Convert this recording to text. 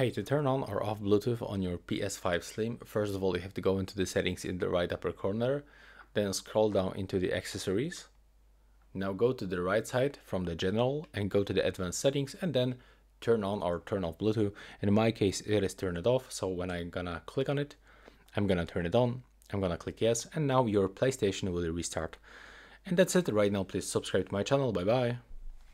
Hey, to turn on or off Bluetooth on your PS5 Slim, first of all, you have to go into the settings in the right upper corner, then scroll down into the accessories. Now go to the right side from the general and go to the advanced settings and then turn on or turn off Bluetooth. In my case, it is turn it off. So when I'm gonna click on it, I'm gonna turn it on. I'm gonna click yes. And now your PlayStation will restart. And that's it right now. Please subscribe to my channel. Bye bye.